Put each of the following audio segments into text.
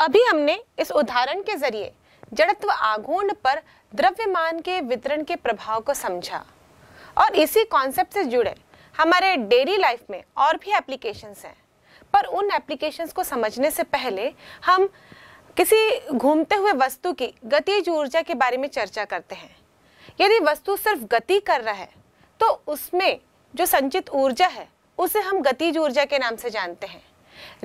अभी हमने इस उदाहरण के जरिए जड़त्व आघूर्ण पर द्रव्यमान के वितरण के प्रभाव को समझा और इसी कॉन्सेप्ट से जुड़े हमारे डेली लाइफ में और भी एप्लीकेशंस हैं पर उन एप्लीकेशंस को समझने से पहले हम किसी घूमते हुए वस्तु की गतिज ऊर्जा के बारे में चर्चा करते हैं यदि वस्तु सिर्फ गति कर रहा है तो उसमें जो संचित ऊर्जा है उसे हम गतिज ऊर्जा के नाम से जानते हैं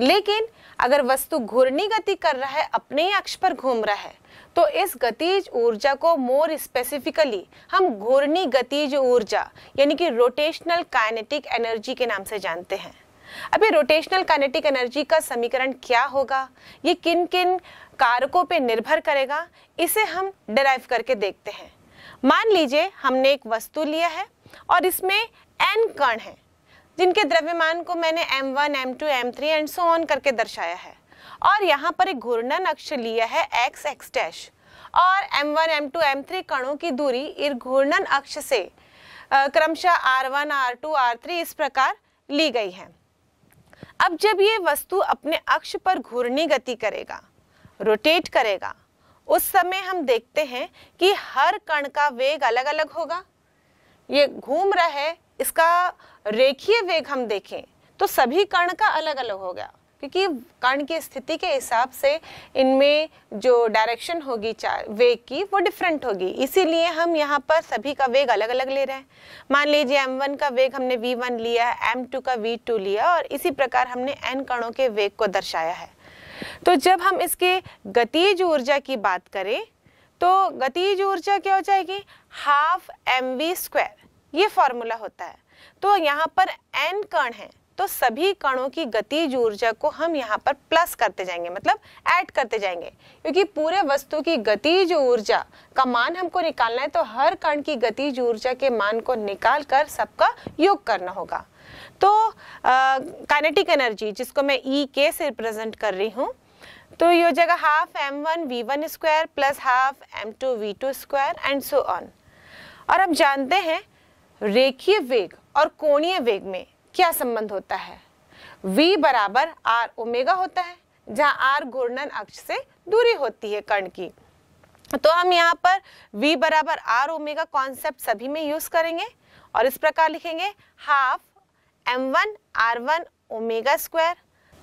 लेकिन अगर वस्तु घूर्णी गति कर रहा है अपने ही अक्ष पर घूम रहा है तो इस गतिज ऊर्जा को मोर स्पेसिफिकली हम घूर्णी गतिज ऊर्जा यानी कि रोटेशनल काइनेटिक एनर्जी के नाम से जानते हैं अभी रोटेशनल काइनेटिक एनर्जी का समीकरण क्या होगा ये किन किन कारकों पे निर्भर करेगा इसे हम डिराइव करके देखते हैं मान लीजिए हमने एक वस्तु लिया है और इसमें एन कण है जिनके द्रव्यमान को मैंने M one M two M three and so on करके दर्शाया है और यहाँ पर एक घूर्णन अक्ष लिया है एक्स एक्स डैश और M one M two M three कणों की दूरी इस घूर्णन अक्ष से क्रमशः R one R two R three इस प्रकार ली गई है अब जब ये वस्तु अपने अक्ष पर घूर्णी गति करेगा रोटेट करेगा उस समय हम देखते हैं कि हर कण का वेग अलग अलग होगा ये घूम रहा है इसका रेखीय वेग हम देखें तो सभी कण का अलग अलग हो गया क्योंकि कण की स्थिति के हिसाब से इनमें जो डायरेक्शन होगी चार वेग की वो डिफरेंट होगी इसीलिए हम यहाँ पर सभी का वेग अलग अलग ले रहे हैं मान लीजिए m1 का वेग हमने v1 लिया है m2 का v2 लिया और इसी प्रकार हमने n कणों के वेग को दर्शाया है तो जब हम इसके गतिज ऊर्जा की बात करें तो गतिज ऊर्जा क्या हो जाएगी हाफ एम वी स्क्वायर ये फॉर्मूला होता है तो यहाँ पर एन कण है तो सभी कणों की गतिज ऊर्जा को हम यहाँ पर प्लस करते जाएंगे मतलब ऐड करते जाएंगे क्योंकि पूरे वस्तु की गतिज ऊर्जा का मान हमको निकालना है तो हर कण की गतिज ऊर्जा के मान को निकाल कर सबका योग करना होगा तो काइनेटिक एनर्जी जिसको मैं ई e के से रिप्रेजेंट कर रही हूँ तो ये हो जाएगा half M one V one square plus half M two V two square and so on और हम जानते हैं रेखीय वेग और कोणीय वेग में क्या संबंध होता है v बराबर आर ओमेगा होता है जहाँ आर घूर्णन अक्ष से दूरी होती है कण की तो हम यहाँ पर v बराबर आर ओमेगा कॉन्सेप्ट सभी में यूज करेंगे और इस प्रकार लिखेंगे half M one R one omega square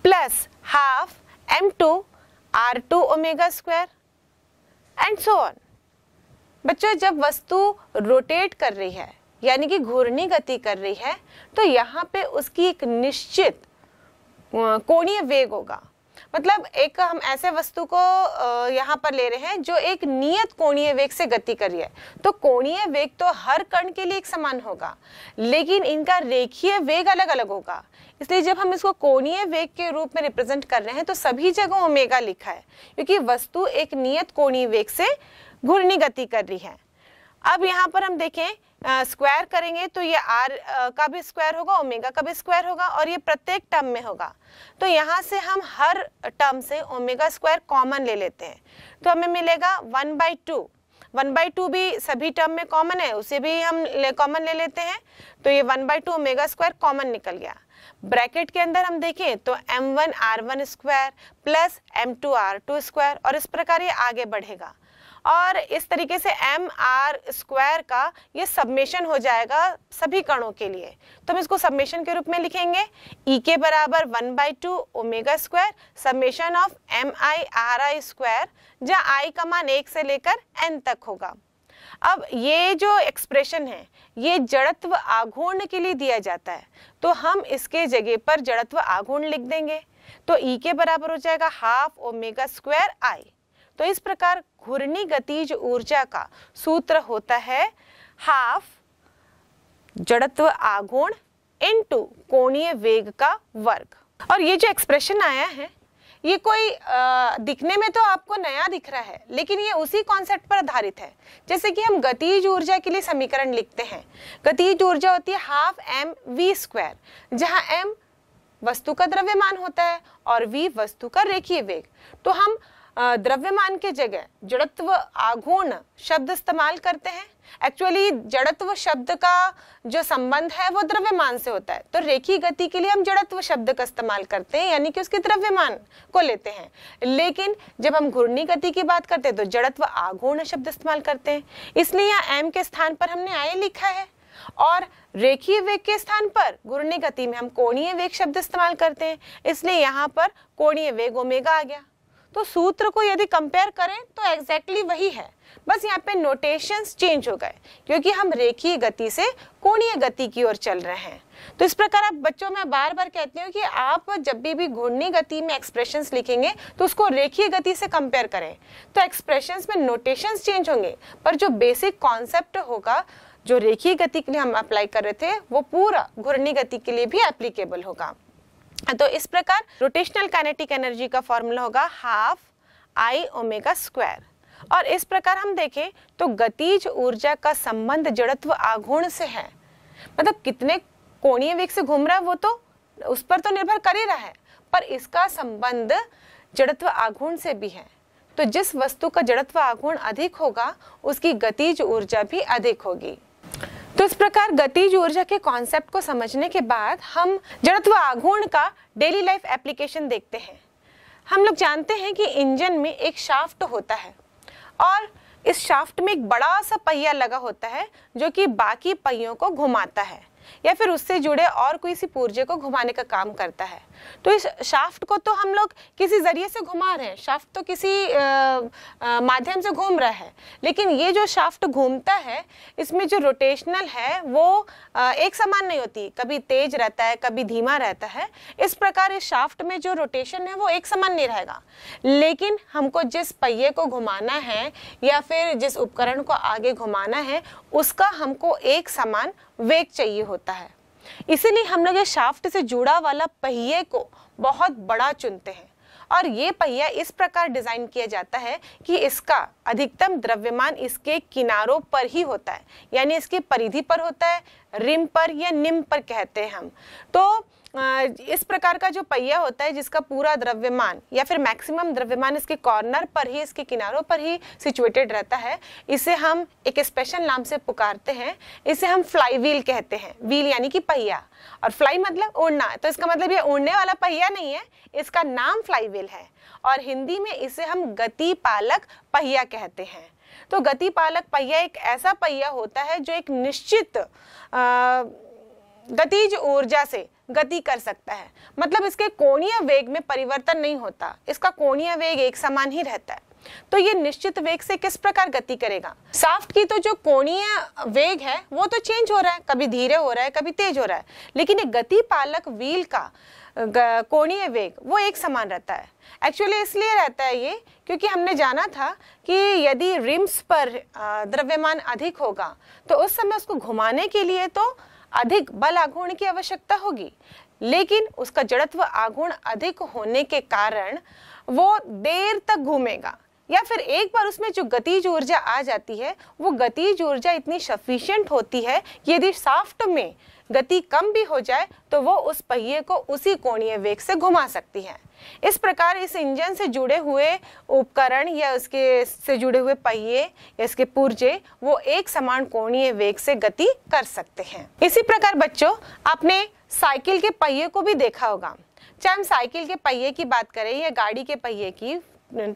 plus half M two R two omega square and so on बच्चों जब वस्तु रोटेट कर रही है यानी कि घूर्णी गति कर रही है तो यहाँ पे उसकी एक निश्चित कोणीय वेग होगा मतलब एक हम ऐसे वस्तु को यहाँ पर ले रहे हैं जो एक नियत कोणीय वेग से गति कर रही है तो कोणीय वेग तो हर कण के लिए एक समान होगा लेकिन इनका रेखीय वेग अलग अलग होगा इसलिए जब हम इसको कोणीय वेग के रूप में रिप्रेजेंट कर रहे हैं तो सभी जगह ओमेगा लिखा है क्योंकि वस्तु एक नियत कोणीय वेग से घूर्णी गति कर रही है अब यहाँ पर हम देखें स्क्वायर करेंगे तो ये आर का भी स्क्वायर होगा ओमेगा का भी स्क्वायर होगा और ये प्रत्येक टर्म में होगा तो यहाँ से हम हर टर्म से ओमेगा स्क्वायर कॉमन ले लेते हैं तो हमें मिलेगा one by two one by two भी सभी टर्म में कॉमन है उसे भी हम कॉमन ले, ले लेते हैं तो ये one by two omega square common निकल गया ब्रैकेट के अंदर हम देखें तो M one R one square plus M two R two square और इस प्रकार ये आगे बढ़ेगा और इस तरीके से एम आर स्क्वायर का ये सबमिशन हो जाएगा सभी कणों के लिए तो हम इसको सबमिशन के रूप में लिखेंगे ई e के बराबर one by two omega square submission of M I R I square जहाँ आई का मान एक से लेकर एन तक होगा अब ये जो एक्सप्रेशन है ये जड़त्व आघूर्ण के लिए दिया जाता है तो हम इसके जगह पर जड़त्व आघूर्ण लिख देंगे तो ई e के बराबर हो जाएगा हाफ ओमेगा स्क्वायर आई तो इस प्रकार घूर्णी गतिज ऊर्जा का सूत्र होता है हाफ जड़त्व आगुण इनटू कोणीय वेग का वर्ग और ये जो एक्सप्रेशन आया है ये कोई आ, दिखने में तो आपको नया दिख रहा है लेकिन ये उसी कॉन्सेप्ट पर आधारित है जैसे कि हम गतिज ऊर्जा के लिए समीकरण लिखते हैं गतिज ऊर्जा होती है हाफ एम वी स्क्वायर जहाँ एम वस्तु का द्रव्यमान होता है और वी वस्तु का रेखीय वेग तो हम द्रव्यमान के जगह जड़त्व आघूर्ण शब्द इस्तेमाल करते हैं एक्चुअली जड़त्व शब्द का जो संबंध है वो द्रव्यमान से होता है तो रेखी गति के लिए हम जड़त्व शब्द का इस्तेमाल करते हैं यानी कि उसके द्रव्यमान को लेते हैं लेकिन जब हम घूर्णी गति की बात करते हैं तो जड़त्व आघूर्ण शब्द इस्तेमाल करते हैं इसलिए यहाँ एम के स्थान पर हमने आय लिखा है और रेखीय वेग के स्थान पर घूर्णी गति में हम कोणीय वेग शब्द इस्तेमाल करते हैं इसलिए यहाँ पर कोणीय वेग ओमेगा आ गया तो सूत्र को यदि कंपेयर करें तो एग्जैक्टली exactly वही है बस यहाँ पे नोटेशंस चेंज हो गए क्योंकि हम रेखीय गति से कोणीय गति की ओर चल रहे हैं तो इस प्रकार आप बच्चों में बार बार कहती हूँ कि आप जब भी भी घूर्णी गति में एक्सप्रेशंस लिखेंगे तो उसको रेखीय गति से कंपेयर करें तो एक्सप्रेशंस में नोटेशंस चेंज होंगे पर जो बेसिक कॉन्सेप्ट होगा जो रेखीय गति के लिए हम अप्लाई कर रहे थे वो पूरा घूर्णी गति के लिए भी एप्लीकेबल होगा तो इस प्रकार रोटेशनल काइनेटिक एनर्जी का फॉर्मूला होगा हाफ आई ओमेगा स्क्वायर और इस प्रकार हम देखें तो गतिज ऊर्जा का संबंध जड़त्व आघूर्ण से है मतलब कितने कोणीय वेग से घूम रहा है वो तो उस पर तो निर्भर कर ही रहा है पर इसका संबंध जड़त्व आघूर्ण से भी है तो जिस वस्तु का जड़त्व आघूर्ण अधिक होगा उसकी गतिज ऊर्जा भी अधिक होगी तो इस प्रकार गतिज ऊर्जा के कॉन्सेप्ट को समझने के बाद हम जड़त्व आघूर्ण का डेली लाइफ एप्लीकेशन देखते हैं हम लोग जानते हैं कि इंजन में एक शाफ्ट होता है और इस शाफ्ट में एक बड़ा सा पहिया लगा होता है जो कि बाकी पहियों को घुमाता है या फिर उससे जुड़े और कोई किसी पूर्जे को घुमाने का काम करता है तो इस शाफ्ट को तो हम लोग किसी जरिए से घुमा रहे हैं शाफ्ट तो किसी माध्यम से घूम रहा है लेकिन ये जो शाफ्ट घूमता है इसमें जो रोटेशनल है वो आ, एक समान नहीं होती कभी तेज रहता है कभी धीमा रहता है इस प्रकार इस शाफ्ट में जो रोटेशन है वो एक समान नहीं रहेगा लेकिन हमको जिस पहिए को घुमाना है या फिर जिस उपकरण को आगे घुमाना है उसका हमको एक समान वेग चाहिए होता है इसीलिए हम लोग ये शाफ्ट से जुड़ा वाला पहिए को बहुत बड़ा चुनते हैं और ये पहिया इस प्रकार डिजाइन किया जाता है कि इसका अधिकतम द्रव्यमान इसके किनारों पर ही होता है यानी इसकी परिधि पर होता है रिम पर या निम पर कहते हैं हम तो इस प्रकार का जो पहिया होता है जिसका पूरा द्रव्यमान या फिर मैक्सिमम द्रव्यमान इसके कॉर्नर पर ही इसके किनारों पर ही सिचुएटेड रहता है इसे हम एक स्पेशल नाम से पुकारते हैं इसे हम फ्लाई व्हील कहते हैं व्हील यानी कि पहिया और फ्लाई मतलब उड़ना तो इसका मतलब ये उड़ने वाला पहिया नहीं है इसका नाम फ्लाई व्हील है और हिंदी में इसे हम गति पालक पहिया कहते हैं तो गति पालक पहिया एक ऐसा पहिया होता है जो एक निश्चित गतिज ऊर्जा से गति कर सकता है मतलब इसके कोणीय वेग में परिवर्तन नहीं होता इसका कोणीय वेग एक समान ही रहता है तो ये निश्चित वेग से किस प्रकार गति करेगा साफ्ट की तो जो कोणीय वेग है वो तो चेंज हो रहा है कभी धीरे हो रहा है कभी तेज हो रहा है लेकिन ये गति पालक व्हील का कोणीय वेग वो एक समान रहता है एक्चुअली इसलिए रहता है ये क्योंकि हमने जाना था कि यदि रिम्स पर द्रव्यमान अधिक होगा तो उस समय उसको घुमाने के लिए तो अधिक बल आघूर्ण की आवश्यकता होगी लेकिन उसका जड़त्व आघूर्ण अधिक होने के कारण वो देर तक घूमेगा या फिर एक बार उसमें जो गतिज ऊर्जा आ जाती है वो गतिज ऊर्जा इतनी सफिशियंट होती है यदि साफ्ट में गति कम भी हो जाए तो वो उस पहिए को उसी कोणीय वेग से घुमा सकती है इस प्रकार इस इंजन से जुड़े हुए उपकरण या उसके से जुड़े हुए पहिए या इसके पुर्जे वो एक समान कोणीय वेग से गति कर सकते हैं इसी प्रकार बच्चों आपने साइकिल के पहिए को भी देखा होगा चाहे हम साइकिल के पहिए की बात करें या गाड़ी के पहिए की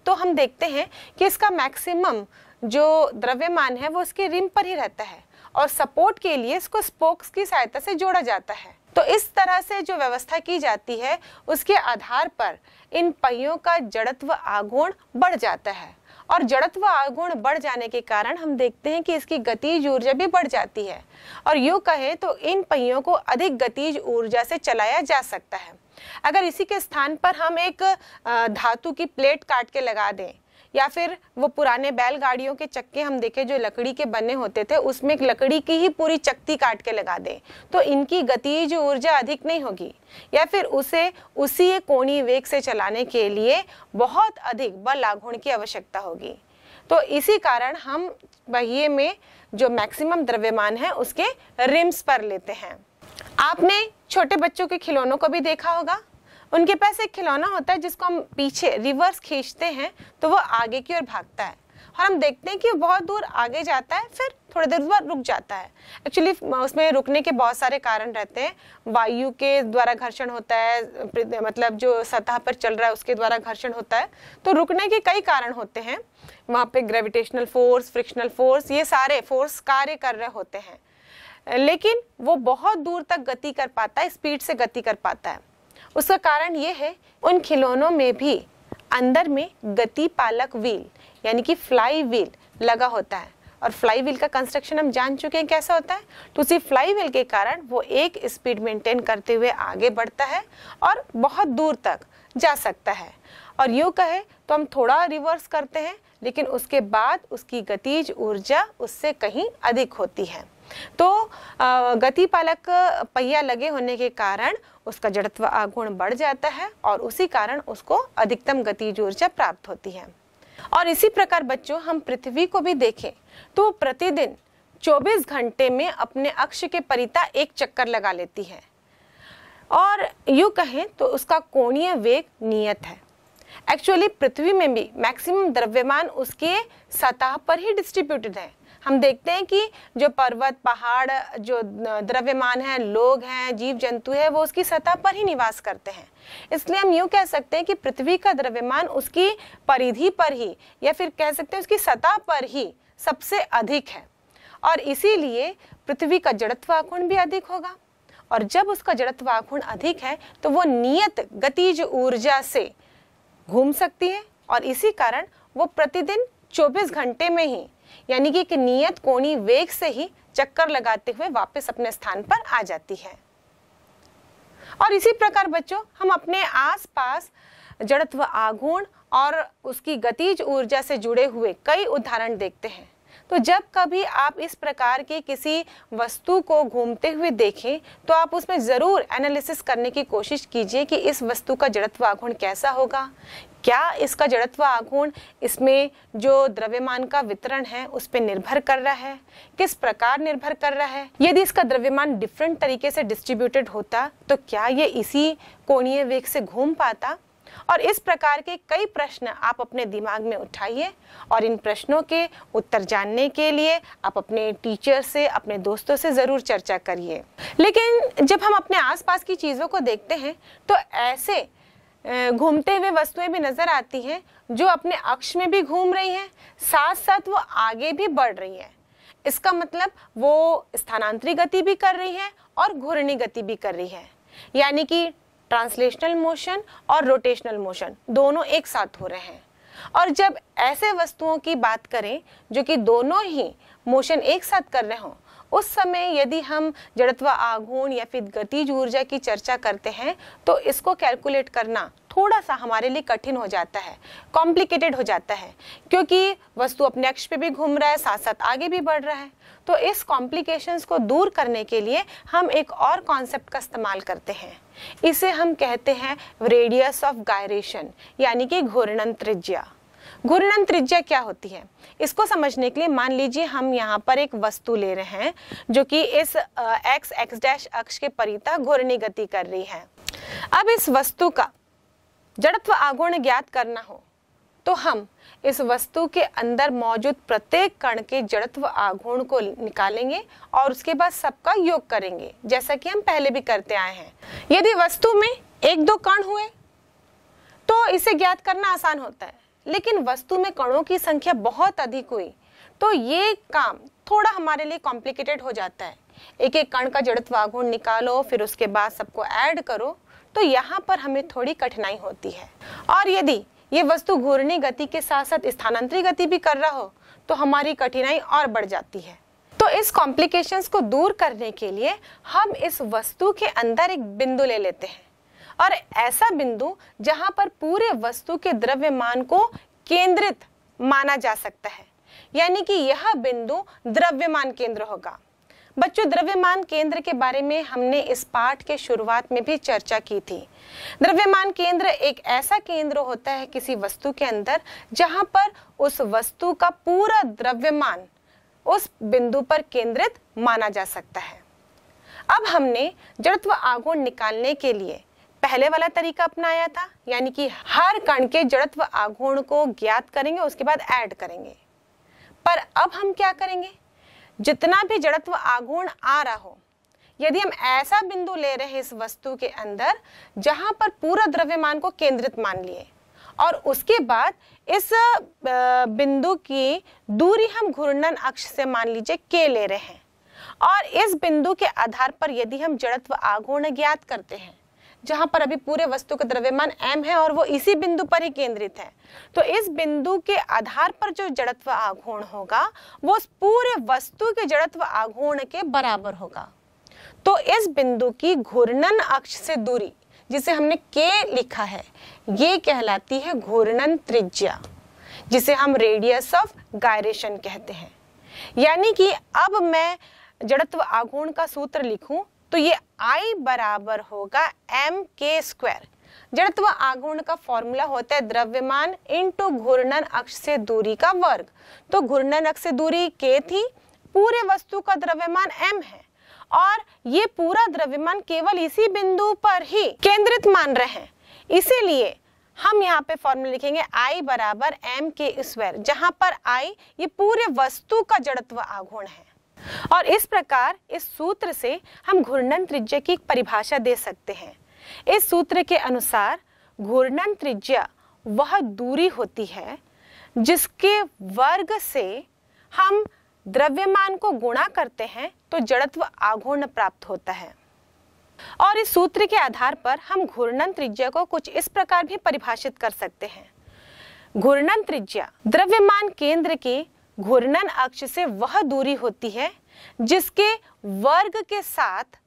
तो हम देखते हैं कि इसका मैक्सिमम जो द्रव्यमान है वो उसके रिम पर ही रहता है और सपोर्ट के लिए इसको स्पोक्स की सहायता से जोड़ा जाता है तो इस तरह से जो व्यवस्था की जाती है उसके आधार पर इन पहियों का जड़त्व आगुण बढ़ जाता है और जड़त्व आगुण बढ़ जाने के कारण हम देखते हैं कि इसकी गतिज ऊर्जा भी बढ़ जाती है और यूँ कहें तो इन पहियों को अधिक गतिज ऊर्जा से चलाया जा सकता है अगर इसी के स्थान पर हम एक धातु की प्लेट काट के लगा दें या फिर वो पुराने बैलगाड़ियों के चक्के हम देखे जो लकड़ी के बने होते थे उसमें एक लकड़ी की ही पूरी चक्ती काट के लगा दें तो इनकी गतिज ऊर्जा अधिक नहीं होगी या फिर उसे उसी कोणी वेग से चलाने के लिए बहुत अधिक बल आघूर्ण की आवश्यकता होगी तो इसी कारण हम पहिए में जो मैक्सिमम द्रव्यमान है उसके रिम्स पर लेते हैं आपने छोटे बच्चों के खिलौनों को भी देखा होगा उनके पास एक खिलौना होता है जिसको हम पीछे रिवर्स खींचते हैं तो वो आगे की ओर भागता है और हम देखते हैं कि वो बहुत दूर आगे जाता है फिर थोड़ी देर बाद रुक जाता है एक्चुअली उसमें रुकने के बहुत सारे कारण रहते हैं वायु के द्वारा घर्षण होता है मतलब जो सतह पर चल रहा है उसके द्वारा घर्षण होता है तो रुकने के कई कारण होते हैं वहाँ पे ग्रेविटेशनल फोर्स फ्रिक्शनल फोर्स ये सारे फोर्स कार्य कर रहे होते हैं लेकिन वो बहुत दूर तक गति कर पाता है स्पीड से गति कर पाता है उसका कारण ये है उन खिलौनों में भी अंदर में गति पालक व्हील यानी कि फ्लाई व्हील लगा होता है और फ्लाई व्हील का कंस्ट्रक्शन हम जान चुके हैं कैसा होता है तो उसी फ्लाई व्हील के कारण वो एक स्पीड मेंटेन करते हुए आगे बढ़ता है और बहुत दूर तक जा सकता है और यूँ कहे तो हम थोड़ा रिवर्स करते हैं लेकिन उसके बाद उसकी गतिज ऊर्जा उससे कहीं अधिक होती है तो गति पालक पहिया लगे होने के कारण उसका जड़त्व आगुण बढ़ जाता है और उसी कारण उसको अधिकतम गतिज ऊर्जा प्राप्त होती है और इसी प्रकार बच्चों हम पृथ्वी को भी देखें तो प्रतिदिन 24 घंटे में अपने अक्ष के परिता एक चक्कर लगा लेती है और यू कहें तो उसका कोणीय वेग नियत है एक्चुअली पृथ्वी में भी मैक्सिमम द्रव्यमान उसके सतह पर ही डिस्ट्रीब्यूटेड है हम देखते हैं कि जो पर्वत पहाड़ जो द्रव्यमान है लोग हैं जीव जंतु है वो उसकी सतह पर ही निवास करते हैं इसलिए हम यूँ कह सकते हैं कि पृथ्वी का द्रव्यमान उसकी परिधि पर ही या फिर कह सकते हैं उसकी सतह पर ही सबसे अधिक है और इसीलिए पृथ्वी का जड़त्व आकुण भी अधिक होगा और जब उसका जड़त्व आकुण अधिक है तो वो नियत गतिज ऊर्जा से घूम सकती है और इसी कारण वो प्रतिदिन 24 घंटे में ही यानी कि एक नियत कोणी वेग से ही चक्कर लगाते हुए वापस अपने स्थान पर आ जाती है और इसी प्रकार बच्चों हम अपने आसपास जड़त्व आगुण और उसकी गतिज ऊर्जा से जुड़े हुए कई उदाहरण देखते हैं तो जब कभी आप इस प्रकार की किसी वस्तु को घूमते हुए देखें तो आप उसमें ज़रूर एनालिसिस करने की कोशिश कीजिए कि इस वस्तु का जड़त्व आघूर्ण कैसा होगा क्या इसका जड़त्व आघूर्ण इसमें जो द्रव्यमान का वितरण है उस पर निर्भर कर रहा है किस प्रकार निर्भर कर रहा है यदि इसका द्रव्यमान डिफरेंट तरीके से डिस्ट्रीब्यूटेड होता तो क्या ये इसी कोणीय वेग से घूम पाता और इस प्रकार के कई प्रश्न आप अपने दिमाग में उठाइए और इन प्रश्नों के उत्तर जानने के लिए आप अपने टीचर से अपने दोस्तों से ज़रूर चर्चा करिए लेकिन जब हम अपने आसपास की चीज़ों को देखते हैं तो ऐसे घूमते हुए वस्तुएं भी नज़र आती हैं जो अपने अक्ष में भी घूम रही हैं साथ साथ वो आगे भी बढ़ रही हैं इसका मतलब वो स्थानांतरी गति भी कर रही है और घूर्णी गति भी कर रही है यानी कि ट्रांसलेशनल मोशन और रोटेशनल मोशन दोनों एक साथ हो रहे हैं और जब ऐसे वस्तुओं की बात करें जो कि दोनों ही मोशन एक साथ कर रहे हों उस समय यदि हम जड़त्व आघूर्ण या फिर गतिज ऊर्जा की चर्चा करते हैं तो इसको कैलकुलेट करना थोड़ा सा हमारे लिए कठिन हो जाता है कॉम्प्लिकेटेड हो जाता है क्योंकि वस्तु अपने अक्ष पे भी घूम रहा है साथ साथ आगे भी बढ़ रहा है तो इस कॉम्प्लिकेशंस को दूर करने के लिए हम एक और कॉन्सेप्ट का इस्तेमाल करते हैं इसे हम कहते हैं रेडियस ऑफ गायरेशन यानी कि घूर्णन त्रिज्या घूर्णन त्रिज्या क्या होती है इसको समझने के लिए मान लीजिए हम यहाँ पर एक वस्तु ले रहे हैं जो कि इस एक्स एक्स डैश अक्ष के परिता घूर्णी गति कर रही है अब इस वस्तु का जड़त्व आगुण ज्ञात करना हो तो हम इस वस्तु के अंदर मौजूद प्रत्येक कण के जड़त्व आघूर्ण को निकालेंगे और उसके बाद सबका योग करेंगे जैसा कि हम पहले भी करते आए हैं यदि वस्तु में एक दो कण हुए तो इसे ज्ञात करना आसान होता है लेकिन वस्तु में कणों की संख्या बहुत अधिक हुई तो ये काम थोड़ा हमारे लिए कॉम्प्लिकेटेड हो जाता है एक एक कण का जड़त्व आघूर्ण निकालो फिर उसके बाद सबको ऐड करो तो यहाँ पर हमें थोड़ी कठिनाई होती है और यदि ये वस्तु घूर्णी गति के साथ साथ स्थानांतरी गति भी कर रहा हो तो हमारी कठिनाई और बढ़ जाती है तो इस कॉम्प्लिकेशंस को दूर करने के लिए हम इस वस्तु के अंदर एक बिंदु ले लेते हैं और ऐसा बिंदु जहां पर पूरे वस्तु के द्रव्यमान को केंद्रित माना जा सकता है यानी कि यह बिंदु द्रव्यमान केंद्र होगा बच्चों द्रव्यमान केंद्र के बारे में हमने इस पाठ के शुरुआत में भी चर्चा की थी द्रव्यमान केंद्र एक ऐसा केंद्र होता है किसी वस्तु के अंदर जहां पर उस वस्तु का पूरा द्रव्यमान उस बिंदु पर केंद्रित माना जा सकता है अब हमने जड़त्व आगुण निकालने के लिए पहले वाला तरीका अपनाया था यानी कि हर कण के जड़त्व आगुण को ज्ञात करेंगे उसके बाद ऐड करेंगे पर अब हम क्या करेंगे जितना भी जड़त्व आगुण आ रहा हो यदि हम ऐसा बिंदु ले रहे हैं इस वस्तु के अंदर जहां पर पूरा द्रव्यमान को केंद्रित मान लिए और उसके बाद इस बिंदु की दूरी हम घूर्णन अक्ष से मान लीजिए के ले रहे हैं और इस बिंदु के आधार पर यदि हम जड़त्व आगुण ज्ञात करते हैं जहां पर अभी पूरे वस्तु का द्रव्यमान एम है और वो इसी बिंदु पर ही केंद्रित है तो इस बिंदु के आधार पर जो जड़त्व आघूर्ण होगा वो पूरे वस्तु के जड़त्व आघूर्ण के बराबर होगा तो इस बिंदु की घूर्णन अक्ष से दूरी जिसे हमने के लिखा है ये कहलाती है घूर्णन त्रिज्या जिसे हम रेडियस ऑफ गायरेशन कहते हैं यानी कि अब मैं जड़त्व आघूर्ण का सूत्र लिखूं तो ये आई बराबर होगा एम के स्क्वायर जड़त्व आगुण का फॉर्मूला होता है द्रव्यमान इनटू घूर्णन अक्ष से दूरी का वर्ग तो घूर्णन अक्ष से दूरी के थी पूरे वस्तु का द्रव्यमान एम है और ये पूरा द्रव्यमान केवल इसी बिंदु पर ही केंद्रित मान रहे हैं इसीलिए हम यहाँ पे फॉर्मूला लिखेंगे I बराबर एम के स्क्वायर जहां पर I ये पूरे वस्तु का जड़त्व आघूर्ण है और इस प्रकार इस सूत्र से हम घूर्णन त्रिज्या की परिभाषा दे सकते हैं इस सूत्र के अनुसार घूर्णन त्रिज्या वह दूरी होती है जिसके वर्ग से हम द्रव्यमान को गुणा करते हैं तो जड़त्व आघूर्ण प्राप्त होता है और इस सूत्र के आधार पर हम घूर्णन त्रिज्या को कुछ इस प्रकार भी परिभाषित कर सकते हैं घूर्णन त्रिज्या द्रव्यमान केंद्र के घूर्णन अक्ष से वह दूरी होती है जिसके वर्ग के साथ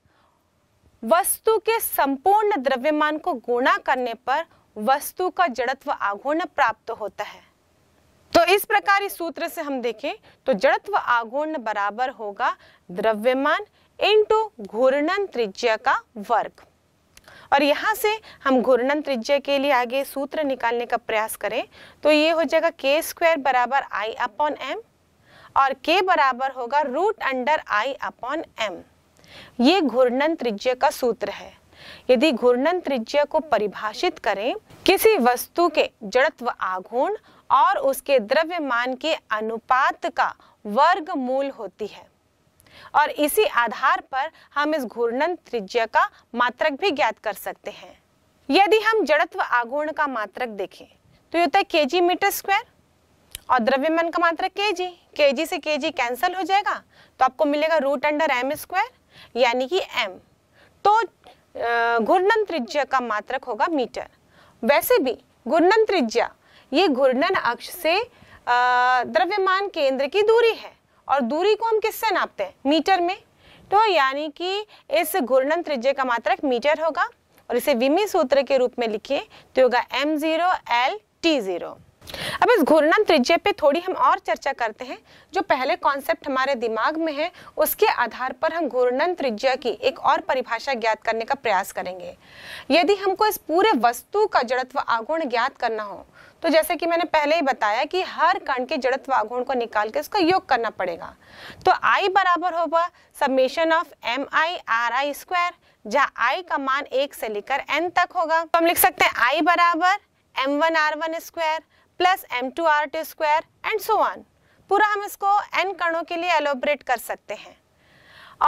वस्तु के संपूर्ण द्रव्यमान को गुणा करने पर वस्तु का जड़त्व आघूर्ण प्राप्त होता है तो इस प्रकार इस सूत्र से हम देखें तो जड़त्व आघूर्ण बराबर होगा द्रव्यमान इंटू घूर्णन त्रिज्या का वर्ग और यहाँ से हम घूर्णन त्रिज्या के लिए आगे सूत्र निकालने का प्रयास करें तो ये हो जाएगा के स्क्वायर बराबर आई अपॉन एम और के बराबर होगा root under I upon M ये घूर्णन त्रिज्या का सूत्र है यदि घूर्णन त्रिज्या को परिभाषित करें किसी वस्तु के जड़त्व आघूर्ण और उसके द्रव्यमान के अनुपात का वर्ग मूल होती है और इसी आधार पर हम इस घूर्णन त्रिज्या का मात्रक भी ज्ञात कर सकते हैं यदि हम जड़त्व आघूर्ण का मात्रक देखें तो ये होता है के जी मीटर स्क्वायर और द्रव्यमान का मात्रक के जी के जी से के जी कैंसिल हो जाएगा तो आपको मिलेगा रूट अंडर एम स्क्वायर यानी कि एम तो घूर्णन त्रिज्या का मात्रक होगा मीटर वैसे भी घूर्णन त्रिज्या ये घूर्णन अक्ष से द्रव्यमान केंद्र की दूरी है और दूरी को हम किससे नापते हैं मीटर में तो यानी कि इस घूर्णन त्रिज्य का मात्रक मीटर होगा और इसे विमी सूत्र के रूप में लिखिए तो होगा M zero L T zero अब इस घूर्णन त्रिज्य पे थोड़ी हम और चर्चा करते हैं जो पहले कॉन्सेप्ट हमारे दिमाग में है उसके आधार पर हम घूर्णन त्रिज्य की एक और परिभाषा ज्ञात करने का प्रयास करेंगे यदि हमको इस पूरे वस्तु का जड़त्व आगुण ज्ञात करना हो तो जैसे कि मैंने पहले ही बताया कि हर कण के जड़त्व आघूर्ण को निकाल के इसका योग करना पड़ेगा तो i बराबर होगा submission of M I R I square जहाँ i का मान एक से लेकर एन तक होगा तो हम लिख सकते हैं आई बराबर M one R one square plus M two R two square and so on पूरा हम इसको एन कणों के लिए एलोबरेट कर सकते हैं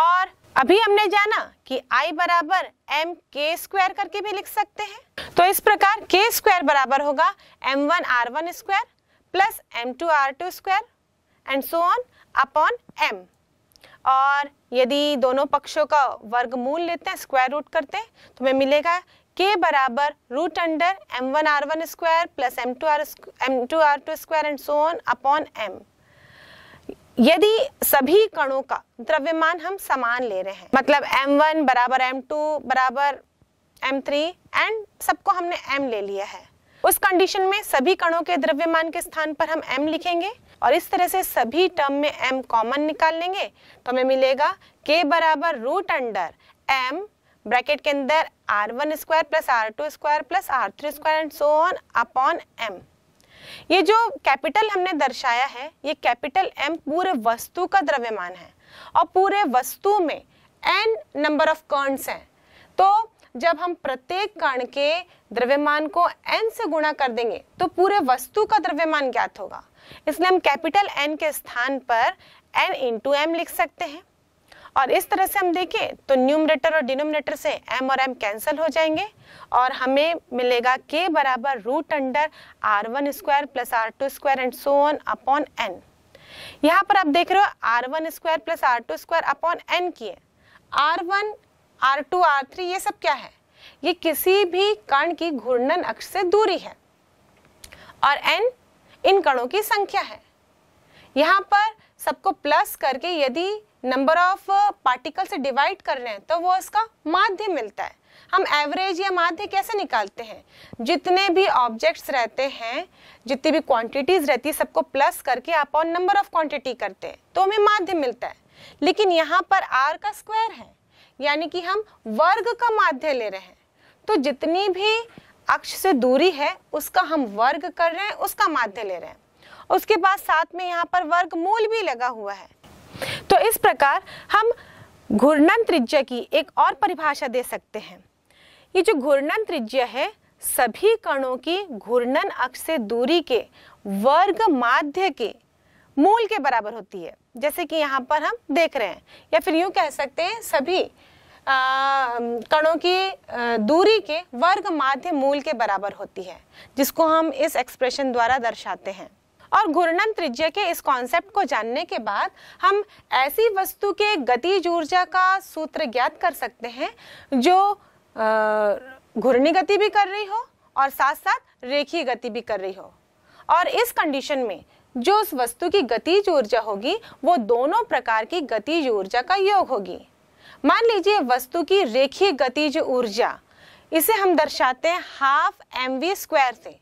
और अभी हमने जाना कि i बराबर एम के स्क्वायर करके भी लिख सकते हैं तो इस प्रकार के स्क्वायर बराबर होगा M one R one square plus M two R two square and so on upon M और यदि दोनों पक्षों का वर्गमूल लेते हैं स्क्वायर रूट करते हैं तो हमें मिलेगा के बराबर root under M one R one square plus M two R M two R two square and so on upon M यदि सभी कणों का द्रव्यमान हम समान ले रहे हैं मतलब m1 बराबर m2 बराबर m3 एंड सबको हमने m ले लिया है उस कंडीशन में सभी कणों के द्रव्यमान के स्थान पर हम m लिखेंगे और इस तरह से सभी टर्म में m कॉमन निकाल लेंगे तो हमें मिलेगा k बराबर रूट अंडर m ब्रैकेट के अंदर R one square plus R two square plus R three square and so on upon M ये जो कैपिटल हमने दर्शाया है ये कैपिटल एम पूरे वस्तु का द्रव्यमान है और पूरे वस्तु में एन नंबर ऑफ कर्ण्स हैं तो जब हम प्रत्येक कण के द्रव्यमान को एन से गुणा कर देंगे तो पूरे वस्तु का द्रव्यमान ज्ञात होगा इसलिए हम कैपिटल एन के स्थान पर एन इंटू एम लिख सकते हैं और इस तरह से हम देखें तो न्यूमरेटर और डिनोमिनेटर से m और m कैंसिल हो जाएंगे और हमें मिलेगा k बराबर root under R one square plus R two square and so on upon N यहाँ पर आप देख रहे हो R one square plus R two square upon N की है R one R two R three ये सब क्या है ये किसी भी कण की घूर्णन अक्ष से दूरी है और एन इन कणों की संख्या है यहाँ पर सबको प्लस करके यदि नंबर ऑफ पार्टिकल से डिवाइड कर रहे हैं तो वो उसका माध्य मिलता है हम एवरेज या माध्य कैसे निकालते हैं जितने भी ऑब्जेक्ट्स रहते हैं जितनी भी क्वांटिटीज रहती है सबको प्लस करके आप और नंबर ऑफ क्वांटिटी करते हैं तो हमें माध्य मिलता है लेकिन यहाँ पर आर का स्क्वायर है यानी कि हम वर्ग का माध्य ले रहे हैं तो जितनी भी अक्ष से दूरी है उसका हम वर्ग कर रहे हैं उसका माध्य ले रहे हैं उसके बाद साथ में यहाँ पर वर्ग मूल भी लगा हुआ है तो इस प्रकार हम घूर्णन त्रिज्या की एक और परिभाषा दे सकते हैं ये जो घूर्णन त्रिज्या है सभी कणों की घूर्णन अक्ष से दूरी के वर्ग माध्य के मूल के बराबर होती है जैसे कि यहाँ पर हम देख रहे हैं या फिर यूँ कह सकते हैं सभी आ, कणों की आ, दूरी के वर्ग माध्य मूल के बराबर होती है जिसको हम इस एक्सप्रेशन द्वारा दर्शाते हैं और घूर्णन त्रिज्या के इस कॉन्सेप्ट को जानने के बाद हम ऐसी वस्तु के गतिज ऊर्जा का सूत्र ज्ञात कर सकते हैं जो घूर्णी गति भी कर रही हो और साथ साथ रेखीय गति भी कर रही हो और इस कंडीशन में जो उस वस्तु की गतिज ऊर्जा होगी वो दोनों प्रकार की गतिज ऊर्जा का योग होगी मान लीजिए वस्तु की रेखीय गतिज ऊर्जा इसे हम दर्शाते हैं हाफ एम वी स्क्वायर से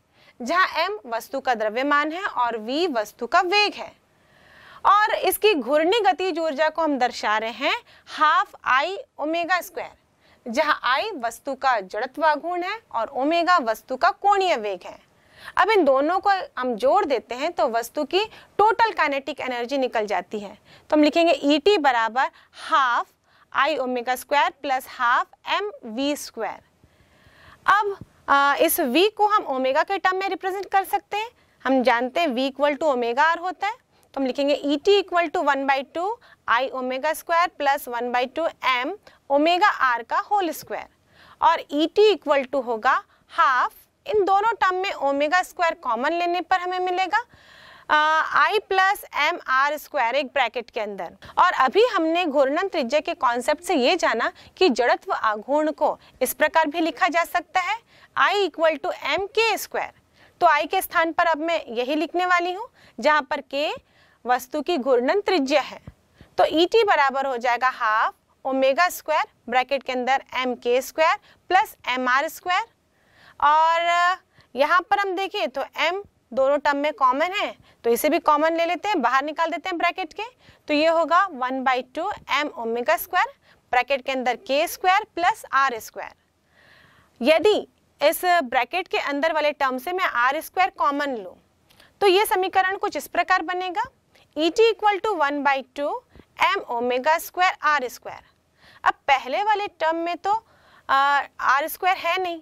जहां m वस्तु का द्रव्यमान है और v वस्तु का वेग है और इसकी घूर्णी गतिज ऊर्जा को हम दर्शा रहे हैं हाफ आई ओमेगा स्क्वायर जहां आई वस्तु का जड़त्वा गुण है और ओमेगा वस्तु का कोणीय वेग है अब इन दोनों को हम जोड़ देते हैं तो वस्तु की टोटल काइनेटिक एनर्जी निकल जाती है तो हम लिखेंगे ई e टी बराबर half I omega square plus half M V square अब आ, इस वीक को हम ओमेगा के टर्म में रिप्रेजेंट कर सकते हैं हम जानते हैं v equal to omega R होता है तो हम लिखेंगे E T equal to one by two I omega square plus one by two M omega R का होल स्क्वायर और ई टी इक्वल टू होगा हाफ इन दोनों टर्म में ओमेगा स्क्वायर कॉमन लेने पर हमें मिलेगा I plus M R square एक ब्रैकेट के अंदर और अभी हमने घूर्णन त्रिज्या के कॉन्सेप्ट से ये जाना कि जड़त्व आघूर्ण को इस प्रकार भी लिखा जा सकता है I equal to M K square तो आई के स्थान पर अब मैं यही लिखने वाली हूँ जहाँ पर के वस्तु की घूर्णन त्रिज्या है तो ई टी बराबर हो जाएगा हाफ ओमेगा स्क्वायर ब्रैकेट के अंदर M K square plus M R square और यहाँ पर हम देखें तो एम दोनों टर्म में कॉमन है तो इसे भी कॉमन ले लेते हैं बाहर निकाल देते हैं ब्रैकेट के तो ये होगा one by two M omega square bracket के अंदर K square plus are square यदि इस ब्रैकेट के अंदर वाले टर्म से मैं आर स्क्वायर कॉमन लूँ तो ये समीकरण कुछ इस प्रकार बनेगा E T equal to one by two M omega square R square अब पहले वाले टर्म में तो आर स्क्वायर है नहीं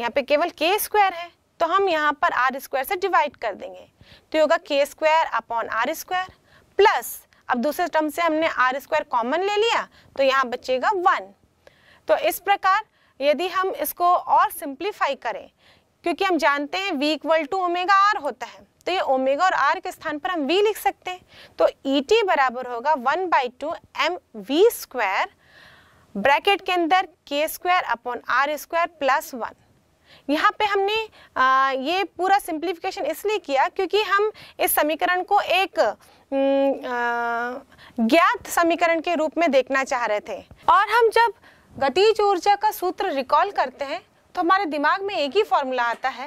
यहाँ पे केवल के स्क्वायर है तो हम यहाँ पर आर स्क्वायर से डिवाइड कर देंगे तो ये होगा K square upon R square plus अब दूसरे टर्म से हमने आर स्क्वायर कॉमन ले लिया तो यहाँ बचेगा वन तो इस प्रकार यदि हम इसको और सिंप्लीफाई करें क्योंकि हम जानते हैं v equal to omega R होता है तो ये ओमेगा और आर के स्थान पर हम v लिख सकते हैं तो ई e टी बराबर होगा one by two M V square bracket के अंदर K square upon R square plus one यहाँ पे हमने ये पूरा सिंप्लीफिकेशन इसलिए किया क्योंकि हम इस समीकरण को एक ज्ञात समीकरण के रूप में देखना चाह रहे थे और हम जब गतिज ऊर्जा का सूत्र रिकॉल करते हैं तो हमारे दिमाग में एक ही फॉर्मूला आता है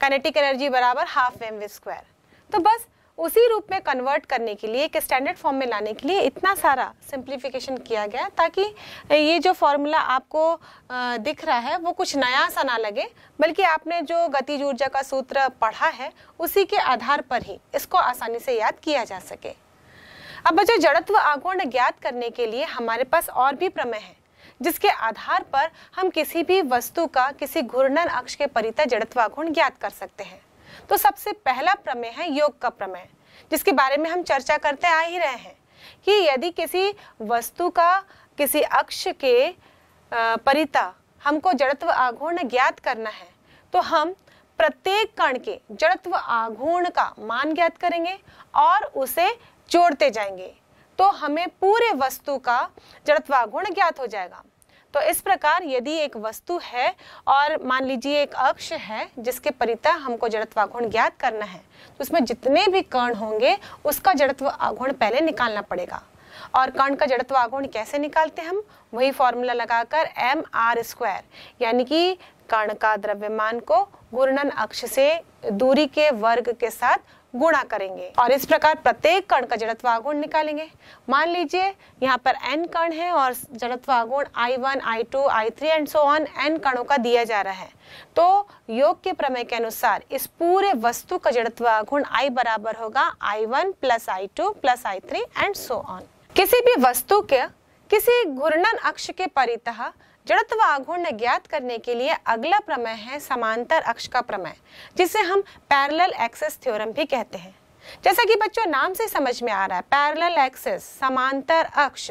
कनेटिक एनर्जी बराबर हाफ एम वी स्क्वायर तो बस उसी रूप में कन्वर्ट करने के लिए एक स्टैंडर्ड फॉर्म में लाने के लिए इतना सारा सिंप्लीफिकेशन किया गया ताकि ये जो फॉर्मूला आपको दिख रहा है वो कुछ नया सा ना लगे बल्कि आपने जो गतिज ऊर्जा का सूत्र पढ़ा है उसी के आधार पर ही इसको आसानी से याद किया जा सके अब जो जड़त्व आगुण ज्ञात करने के लिए हमारे पास और भी प्रमेय है जिसके आधार पर हम किसी भी वस्तु का किसी घूर्णन अक्ष के परितय जड़त्वा गुण ज्ञात कर सकते हैं तो सबसे पहला प्रमेय है योग का प्रमेय जिसके बारे में हम चर्चा करते आ ही रहे हैं कि यदि किसी वस्तु का किसी अक्ष के परिता हमको जड़त्व आघूर्ण ज्ञात करना है तो हम प्रत्येक कण के जड़त्व आघूर्ण का मान ज्ञात करेंगे और उसे जोड़ते जाएंगे तो हमें पूरे वस्तु का गुण ज्ञात हो जाएगा तो इस प्रकार यदि एक वस्तु है और मान लीजिए एक अक्ष है जिसके परिता हमको जड़त्व आघुण ज्ञात करना है तो उसमें जितने भी कर्ण होंगे उसका जड़त्व आघुण पहले निकालना पड़ेगा और कर्ण का जड़त्व आघुण कैसे निकालते हैं हम वही फॉर्मूला लगाकर एम आर स्क्वायर यानी कि कर्ण का द्रव्यमान को घूर्णन अक्ष से दूरी के वर्ग के साथ गुणा करेंगे और इस प्रकार प्रत्येक कण का जड़त्व आगुण निकालेंगे मान लीजिए यहाँ पर एन कण है और जड़त्व आगुण I one I two I three and so on N कणों का दिया जा रहा है तो योग के प्रमेय के अनुसार इस पूरे वस्तु का जड़त्व आगुण आई बराबर होगा I one plus I two plus I three and so on किसी भी वस्तु के किसी घूर्णन अक्ष के परितः जड़त्व आघूर्ण ज्ञात करने के लिए अगला प्रमेय है समांतर अक्ष का प्रमेय जिसे हम पैरेलल एक्सेस थ्योरम भी कहते हैं जैसा कि बच्चों नाम से समझ में आ रहा है पैरेलल एक्सेस समांतर अक्ष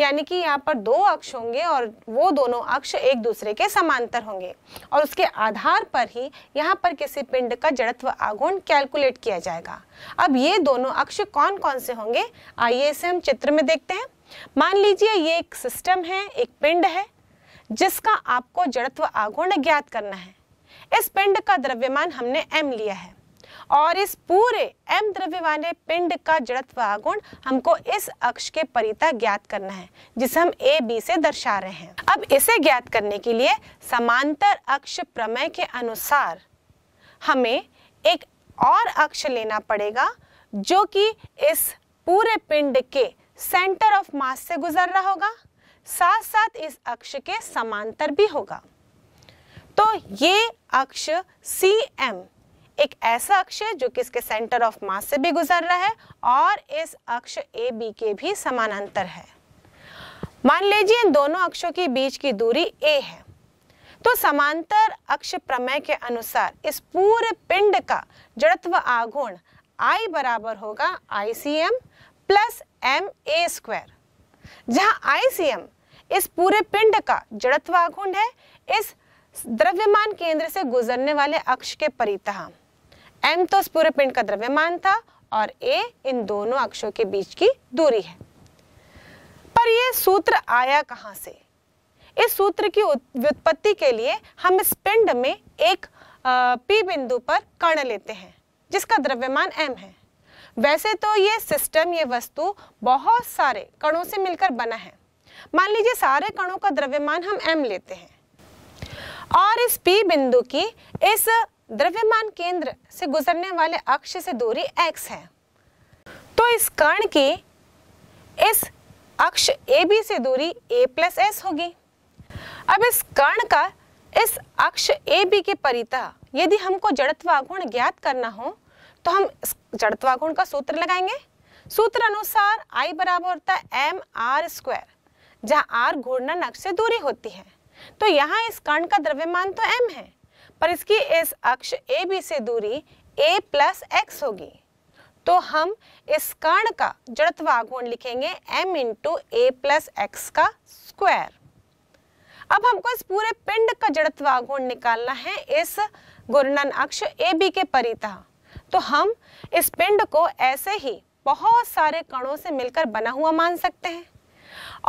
यानी कि यहाँ पर दो अक्ष होंगे और वो दोनों अक्ष एक दूसरे के समांतर होंगे और उसके आधार पर ही यहाँ पर किसी पिंड का जड़त्व आघूर्ण कैलकुलेट किया जाएगा अब ये दोनों अक्ष कौन कौन से होंगे आइए इसे हम चित्र में देखते हैं मान लीजिए ये एक सिस्टम है एक पिंड है जिसका आपको जड़त्व आघूर्ण ज्ञात करना है इस पिंड का द्रव्यमान हमने m लिया है और इस पूरे m द्रव्य वाले पिंड का जड़त्व आघूर्ण हमको इस अक्ष के परिता ज्ञात करना है जिसे हम ए बी से दर्शा रहे हैं अब इसे ज्ञात करने के लिए समांतर अक्ष प्रमेय के अनुसार हमें एक और अक्ष लेना पड़ेगा जो कि इस पूरे पिंड के सेंटर ऑफ मास से गुजर रहा होगा साथ साथ इस अक्ष के समांतर भी होगा तो ये अक्ष सी एम एक ऐसा अक्ष है जो कि इसके सेंटर ऑफ मास से भी गुजर रहा है और इस अक्ष ए बी के भी समानांतर है मान लीजिए इन दोनों अक्षों के बीच की दूरी ए है तो समांतर अक्ष प्रमेय के अनुसार इस पूरे पिंड का जड़त्व आघूर्ण आई बराबर होगा I C M plus M A square जहां आई सी एम इस पूरे पिंड का जड़त्व आघूर्ण है इस द्रव्यमान केंद्र से गुजरने वाले अक्ष के परितः एम तो इस पूरे पिंड का द्रव्यमान था और ए इन दोनों अक्षों के बीच की दूरी है पर यह सूत्र आया कहां से इस सूत्र की व्युत्पत्ति के लिए हम इस पिंड में एक पी बिंदु पर कण लेते हैं जिसका द्रव्यमान एम है वैसे तो ये सिस्टम ये वस्तु बहुत सारे कणों से मिलकर बना है मान लीजिए सारे कणों का द्रव्यमान हम m लेते हैं और इस P बिंदु की इस द्रव्यमान केंद्र से गुजरने वाले अक्ष से दूरी x है तो इस कण की इस अक्ष AB से दूरी a प्लस एस होगी अब इस कण का इस अक्ष AB के परिता यदि हमको जड़त्वाघूर्ण ज्ञात करना हो तो हम जड़त्वाघूर्ण का सूत्र लगाएंगे सूत्र अनुसार I बराबर होता है एम आर स्क्वायर जहाँ आर घूर्णन अक्ष से दूरी होती है तो यहाँ इस कर्ण का द्रव्यमान तो एम है पर इसकी इस अक्ष ए बी से दूरी ए प्लस एक्स होगी तो हम इस कर्ण का जड़त्व आघूर्ण लिखेंगे M into A plus X का स्क्वायर अब हमको इस पूरे पिंड का जड़त्व आघूर्ण निकालना है इस घूर्णन अक्ष ए बी के परिता तो हम इस पिंड को ऐसे ही बहुत सारे कणों से मिलकर बना हुआ मान सकते हैं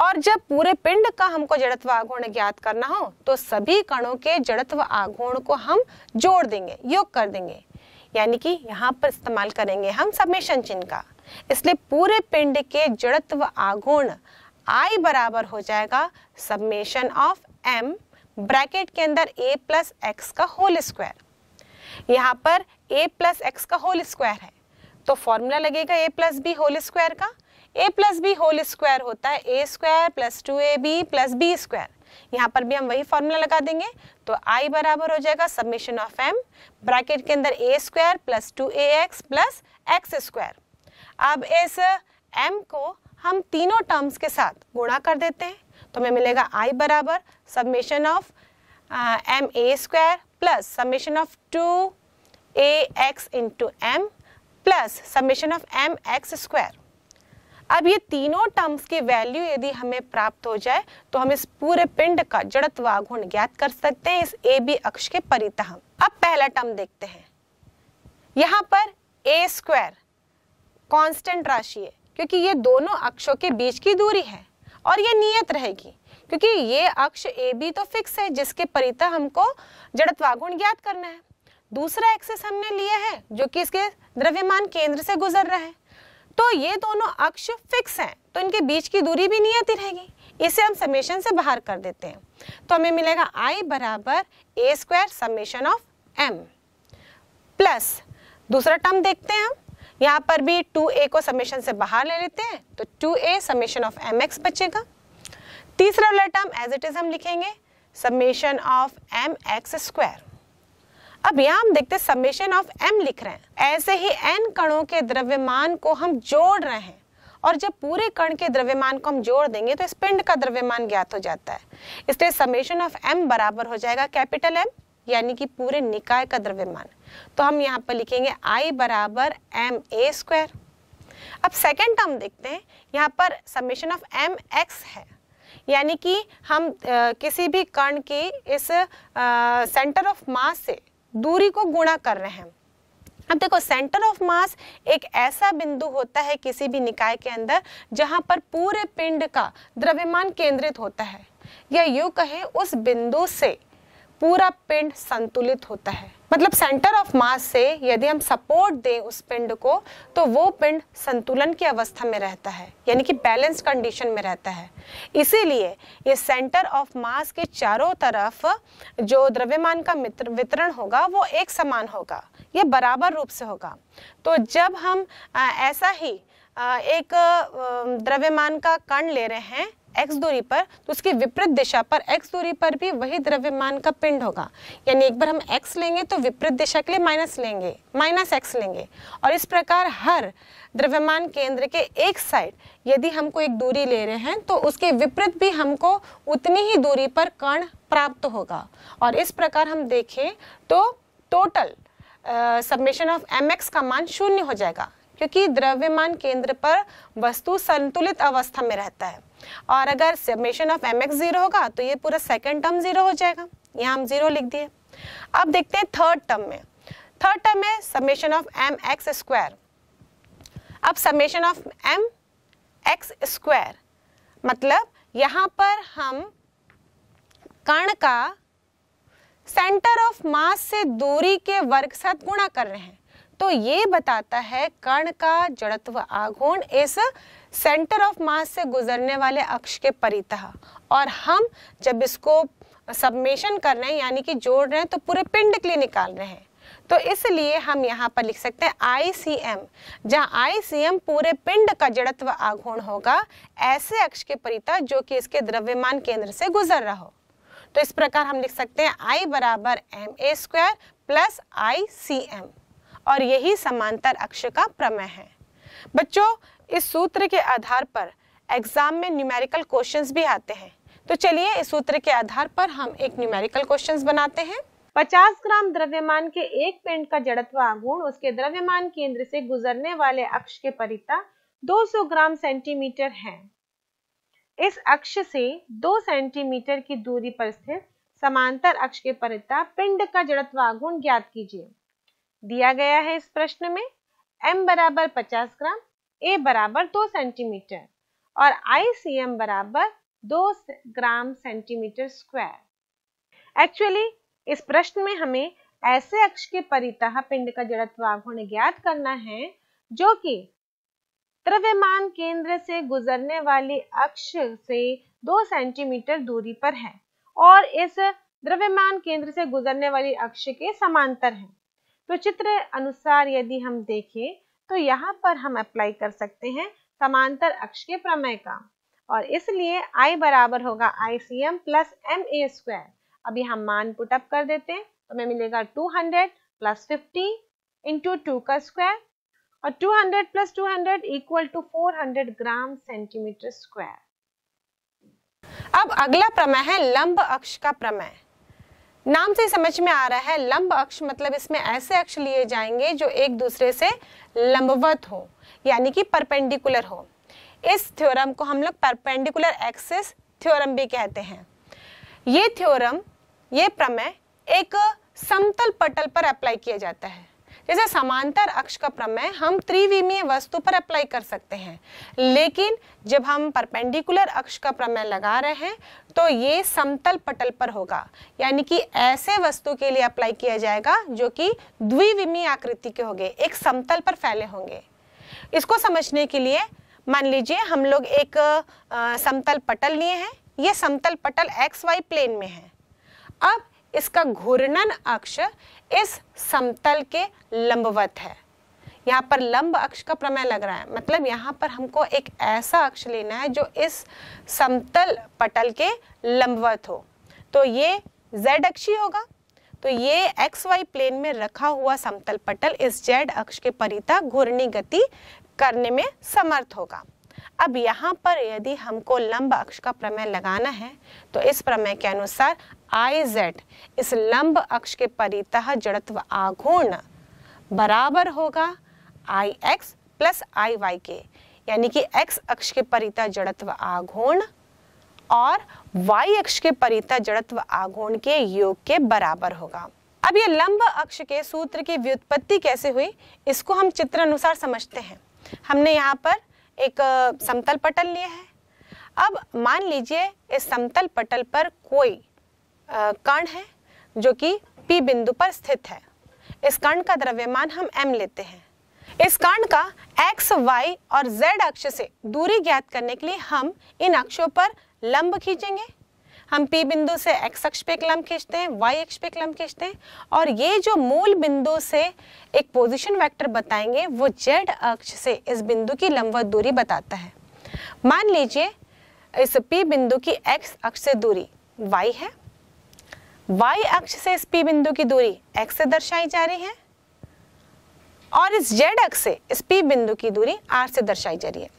और जब पूरे पिंड का हमको जड़त्व आघूर्ण ज्ञात करना हो तो सभी कणों के जड़त्व आघूर्ण को हम जोड़ देंगे योग कर देंगे यानी कि यहाँ पर इस्तेमाल करेंगे हम समेशन चिन्ह का इसलिए पूरे पिंड के जड़त्व आघूर्ण आई बराबर हो जाएगा सबमेशन ऑफ एम ब्रैकेट के अंदर ए प्लस एक्स का होल स्क्वायर यहाँ पर ए प्लस एक्स का होल स्क्वायर है तो फॉर्मूला लगेगा A plus B whole square का A plus B whole square होता है A square plus two A B plus B square यहाँ पर भी हम वही फॉर्मूला लगा देंगे तो आई बराबर हो जाएगा सबमिशन ऑफ एम ब्रैकेट के अंदर A square plus two A X plus X square अब इस एम को हम तीनों टर्म्स के साथ गुणा कर देते हैं तो हमें मिलेगा आई बराबर summation of M A square plus summation of two A X into M plus summation of M X square अब ये तीनों टर्म्स की वैल्यू यदि हमें प्राप्त हो जाए तो हम इस पूरे पिंड का जड़त्व आघूर्ण ज्ञात कर सकते हैं इस ए बी अक्ष के परितः अब पहला टर्म देखते हैं यहाँ पर ए स्क्वायर कॉन्स्टेंट राशि है क्योंकि ये दोनों अक्षों के बीच की दूरी है और ये नियत रहेगी क्योंकि ये अक्ष ए बी तो फिक्स है जिसके परितः हमको जड़त्वागुण ज्ञात करना है दूसरा एक्सेस हमने लिया है जो कि इसके द्रव्यमान केंद्र से गुजर रहा है तो ये दोनों अक्ष फिक्स हैं तो इनके बीच की दूरी भी ही रहेगी इसे हम समेशन से बाहर कर देते हैं तो हमें मिलेगा आई बराबर A square summation of M plus दूसरा टर्म देखते हैं हम यहाँ पर भी 2a को समेशन से बाहर ले लेते हैं तो 2a A summation of M X बचेगा तीसरा वाला टर्म एज इट इज़ हम लिखेंगे summation of M X square अब यहाँ हम देखते हैं समेशन ऑफ एम लिख रहे हैं ऐसे ही एन कणों के द्रव्यमान को हम जोड़ रहे हैं और जब पूरे कण के द्रव्यमान को हम जोड़ देंगे तो इस पिंड का द्रव्यमान ज्ञात हो जाता है इसलिए समेशन ऑफ एम बराबर हो जाएगा कैपिटल एम यानी कि पूरे निकाय का द्रव्यमान तो हम यहाँ पर लिखेंगे आई बराबर एम ए स्क्वायर अब सेकेंड टर्म देखते हैं यहाँ पर समेशन ऑफ एम एक्स है यानी कि हम आ, किसी भी कण के इस सेंटर ऑफ मास से दूरी को गुणा कर रहे हैं अब देखो सेंटर ऑफ मास एक ऐसा बिंदु होता है किसी भी निकाय के अंदर जहां पर पूरे पिंड का द्रव्यमान केंद्रित होता है या यू कहे उस बिंदु से पूरा पिंड संतुलित होता है मतलब सेंटर ऑफ मास से यदि हम सपोर्ट दें उस पिंड को तो वो पिंड संतुलन की अवस्था में रहता है यानी कि बैलेंस कंडीशन में रहता है इसीलिए ये सेंटर ऑफ मास के चारों तरफ जो द्रव्यमान का वितरण होगा वो एक समान होगा ये बराबर रूप से होगा तो जब हम ऐसा ही एक द्रव्यमान का कण ले रहे हैं एक्स दूरी पर तो उसकी विपरीत दिशा पर एक्स दूरी पर भी वही द्रव्यमान का पिंड होगा यानी एक बार हम एक्स लेंगे तो विपरीत दिशा के लिए माइनस लेंगे माइनस एक्स लेंगे और इस प्रकार हर द्रव्यमान केंद्र के एक साइड यदि हमको एक दूरी ले रहे हैं तो उसके विपरीत भी हमको उतनी ही दूरी पर कर्ण प्राप्त होगा और इस प्रकार हम देखें तो टोटल सबमिशन ऑफ एम का मान शून्य हो जाएगा क्योंकि द्रव्यमान केंद्र पर वस्तु संतुलित अवस्था में रहता है और अगर summation of M X zero होगा तो ये पूरा सेकेंड टर्म जीरो हो जाएगा यहाँ हम जीरो लिख दिए अब देखते हैं थर्ड टर्म में थर्ड टर्म है summation of M X square अब summation of M X square मतलब यहाँ पर हम कण का सेंटर ऑफ मास से दूरी के वर्ग साथ गुणा कर रहे हैं तो ये बताता है कण का जड़त्व आघूर्ण इस सेंटर ऑफ मास से गुजरने वाले अक्ष के परितः और हम जब इसको सबमेशन कर रहे हैं यानी कि जोड़ रहे हैं तो पूरे पिंड के लिए निकाल रहे हैं तो इसलिए हम यहाँ पर लिख सकते हैं आई सी एम जहाँ आई सी एम पूरे पिंड का जड़त्व आघूर्ण होगा ऐसे अक्ष के परितः जो कि इसके द्रव्यमान केंद्र से गुजर रहा हो तो इस प्रकार हम लिख सकते हैं आई बराबर M A square plus I C M और यही समांतर अक्ष का प्रमेय है बच्चों इस सूत्र के आधार पर एग्जाम में न्यूमेरिकल क्वेश्चंस भी आते हैं तो चलिए इस सूत्र के आधार पर हम एक न्यूमेरिकल क्वेश्चंस बनाते हैं 50 ग्राम द्रव्यमान के एक पेंट का जड़त्व आगुण उसके द्रव्यमान केंद्र से गुजरने वाले अक्ष के परिता 200 ग्राम सेंटीमीटर है इस अक्ष से 2 सेंटीमीटर की दूरी पर स्थित समांतर अक्ष के परिता पिंड का जड़त्व आगुण ज्ञात कीजिए दिया गया है इस प्रश्न में m बराबर 50 ग्राम ए बराबर दो सेंटीमीटर और आई सी एम बराबर दो ग्राम सेंटीमीटर स्क्वायर एक्चुअली इस प्रश्न में हमें ऐसे अक्ष के परितः पिंड का जड़त्व आघूर्ण ज्ञात करना है जो कि द्रव्यमान केंद्र से गुजरने वाली अक्ष से दो सेंटीमीटर दूरी पर है और इस द्रव्यमान केंद्र से गुजरने वाली अक्ष के समांतर है तो चित्र अनुसार यदि हम देखें तो यहाँ पर हम अप्लाई कर सकते हैं समांतर अक्ष के प्रमेय का और इसलिए I बराबर होगा I C M plus M A square अभी हम मान पुट अप कर देते हैं तो हमें मिलेगा 200 प्लस फिफ्टी इंटू टू का स्क्वायर और 200 plus 200 equal to 400 gram centimetre square अब अगला प्रमेय है लंब अक्ष का प्रमेय नाम से समझ में आ रहा है लंब अक्ष मतलब इसमें ऐसे अक्ष लिए जाएंगे जो एक दूसरे से लंबवत हो यानी कि परपेंडिकुलर हो इस थ्योरम को हम लोग परपेंडिकुलर एक्सिस थ्योरम भी कहते हैं ये थ्योरम ये प्रमेय एक समतल पटल पर अप्लाई किया जाता है इसे समांतर अक्ष का प्रमेय हम त्रिविमीय वस्तु पर अप्लाई कर सकते हैं लेकिन जब हम परपेंडिकुलर अक्ष का प्रमेय लगा रहे हैं तो ये समतल पटल पर होगा यानी कि ऐसे वस्तु के लिए अप्लाई किया जाएगा जो कि द्विविमीय आकृति के होंगे एक समतल पर फैले होंगे इसको समझने के लिए मान लीजिए हम लोग एक समतल पटल लिए हैं ये समतल पटल एक्स वाई प्लेन में है अब इसका घूर्णन अक्ष इस समतल के लंबवत है यहाँ पर लंब अक्ष का प्रमेय लग रहा है मतलब यहाँ पर हमको एक ऐसा अक्ष लेना है जो इस समतल पटल के लंबवत हो तो ये z अक्षी होगा तो ये एक्स वाई प्लेन में रखा हुआ समतल पटल इस जेड अक्ष के परिता घूर्णी गति करने में समर्थ होगा अब यहाँ पर यदि हमको लंब अक्ष का प्रमेय लगाना है तो इस प्रमेय के अनुसार आई जेड इस लंब अक्ष के परितः जड़त्व आघूर्ण बराबर होगा I X plus I Y के यानी कि एक्स अक्ष के परितः जड़त्व आघूर्ण और वाई अक्ष के परितः जड़त्व आघूर्ण के योग के बराबर होगा अब ये लंब अक्ष के सूत्र की व्युत्पत्ति कैसे हुई इसको हम चित्र अनुसार समझते हैं हमने यहाँ पर एक समतल पटल लिए हैं अब मान लीजिए इस समतल पटल पर कोई कण है जो कि पी बिंदु पर स्थित है इस कण का द्रव्यमान हम m लेते हैं इस कण का x, y और z अक्ष से दूरी ज्ञात करने के लिए हम इन अक्षों पर लंब खींचेंगे हम पी बिंदु से एक्स अक्ष पे एक लंब खींचते हैं वाई अक्ष पे एक लंब खींचते हैं और ये जो मूल बिंदु से एक पोजिशन वैक्टर बताएंगे वो जेड अक्ष से इस बिंदु की लंबवत दूरी बताता है मान लीजिए इस पी बिंदु की एक्स अक्ष से दूरी वाई है वाई अक्ष से इस पी बिंदु की दूरी एक्स से दर्शाई जा रही है और इस जेड अक्ष से इस पी बिंदु की दूरी आर से दर्शाई जा रही है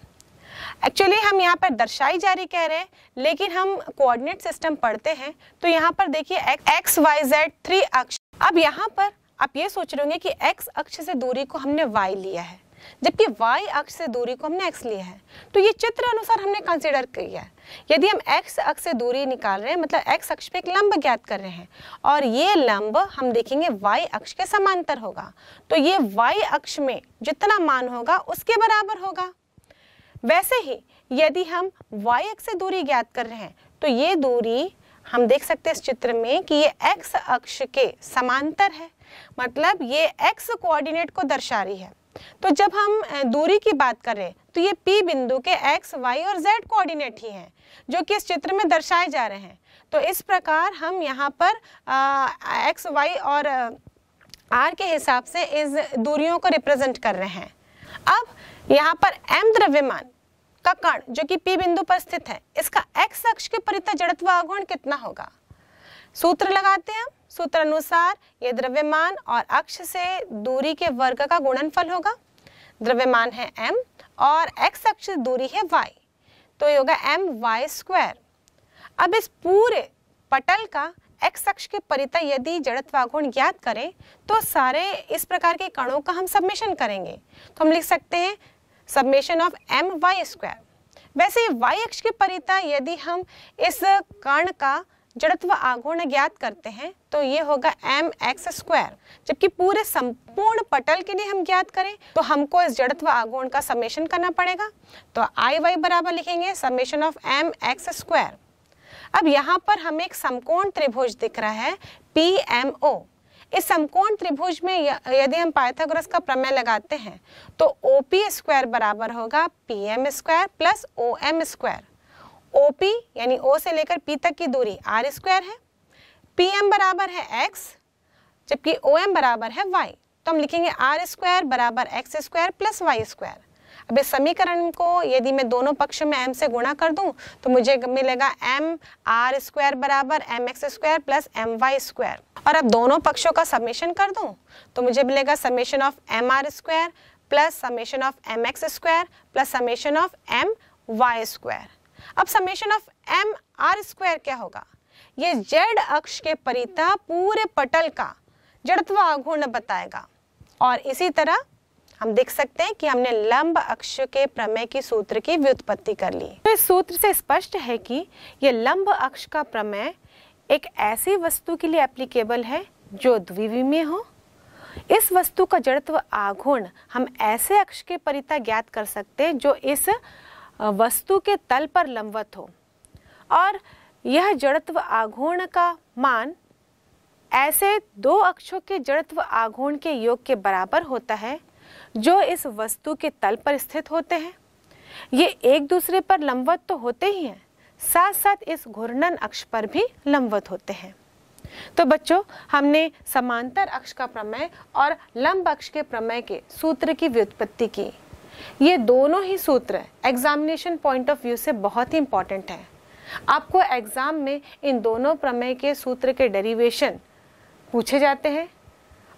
एक्चुअली हम यहाँ पर दर्शाई जारी कह रहे हैं लेकिन हम कोऑर्डिनेट सिस्टम पढ़ते हैं तो यहाँ पर देखिए एक्स वाई जेड थ्री अक्ष अब यहाँ पर आप ये सोच रहे होंगे कि एक्स अक्ष से दूरी को हमने वाई लिया है जबकि y अक्ष से दूरी को हमने x लिया है तो ये चित्र अनुसार हमने कंसिडर किया है यदि हम x अक्ष से दूरी निकाल रहे हैं मतलब x अक्ष पे एक लंब ज्ञात कर रहे हैं और ये लंब हम देखेंगे y अक्ष के समांतर होगा तो ये y अक्ष में जितना मान होगा उसके बराबर होगा वैसे ही यदि हम y अक्ष से दूरी ज्ञात कर रहे हैं तो ये दूरी हम देख सकते हैं इस चित्र में कि ये x अक्ष के समांतर है मतलब ये x कोऑर्डिनेट को दर्शा रही है तो जब हम दूरी की बात करें तो ये P बिंदु के x, y और z कोऑर्डिनेट ही हैं जो कि इस चित्र में दर्शाए जा रहे हैं तो इस प्रकार हम यहाँ पर आ, x, y और r के हिसाब से इस दूरियों को रिप्रेजेंट कर रहे हैं अब यहाँ पर m द्रव्यमान का कण जो कि पी बिंदु पर स्थित है इसका एक्स अक्ष के परिता जड़त्व आघूर्ण कितना होगा सूत्र लगाते हैं सूत्र अनुसार ये द्रव्यमान और अक्ष से दूरी के वर्ग का गुणनफल होगा द्रव्यमान है m और x अक्ष दूरी है y तो ये होगा एम वाई स्क्वायर अब इस पूरे पटल का x अक्ष के परिता यदि जड़त्वागुण ज्ञात करें तो सारे इस प्रकार के कणों का हम सबमिशन करेंगे तो हम लिख सकते हैं summation of M Y square वैसे वाई अक्ष के परिता यदि हम इस कर्ण का जड़त्व आगुण ज्ञात करते हैं तो ये होगा एम एक्स स्क्वायर जबकि पूरे संपूर्ण पटल के लिए हम ज्ञात करें तो हमको इस जड़त्व आगुण का समेशन करना पड़ेगा तो आई वाई बराबर लिखेंगे summation of M X square अब यहाँ पर हमें एक समकोण त्रिभुज दिख रहा है पी एम ओ इस समकोण त्रिभुज में यदि हम पाइथागोरस का प्रमेय लगाते हैं तो ओ पी स्क्वायर बराबर होगा P M square plus O M square O P यानी ओ से लेकर पी तक की दूरी आर स्क्वायर है पी एम बराबर है एक्स जबकि ओ एम बराबर है वाई तो हम लिखेंगे आर स्क्वायर बराबर X square plus Y square अब इस समीकरण को यदि मैं दोनों पक्ष में m से गुणा कर दूं तो मुझे मिलेगा एम आर स्क्वायर बराबर M X square plus M Y square और अब दोनों पक्षों का समेशन कर दूं तो मुझे मिलेगा summation of M R square plus summation of M X square plus summation of M Y square अब summation of M R square क्या होगा ये जेड अक्ष के परिता पूरे पटल का जड़त्व आघूर्ण बताएगा और इसी तरह हम देख सकते हैं कि हमने लंब अक्ष के प्रमेय की सूत्र की व्युत्पत्ति कर ली तो इस सूत्र से स्पष्ट है कि यह लंब अक्ष का प्रमेय एक ऐसी वस्तु के लिए एप्लीकेबल है जो द्विविमीय हो इस वस्तु का जड़त्व आघूर्ण हम ऐसे अक्ष के परिता ज्ञात कर सकते हैं जो इस वस्तु के तल पर लंबवत हो और यह जड़त्व आघूर्ण का मान ऐसे दो अक्षों के जड़त्व आघूर्ण के योग के बराबर होता है जो इस वस्तु के तल पर स्थित होते हैं ये एक दूसरे पर लंबवत तो होते ही हैं साथ साथ इस घूर्णन अक्ष पर भी लंबवत होते हैं तो बच्चों हमने समांतर अक्ष का प्रमेय और लंब अक्ष के प्रमेय के सूत्र की व्युत्पत्ति की ये दोनों ही सूत्र एग्जामिनेशन पॉइंट ऑफ व्यू से बहुत ही इंपॉर्टेंट है आपको एग्जाम में इन दोनों प्रमेय के सूत्र के डेरिवेशन पूछे जाते हैं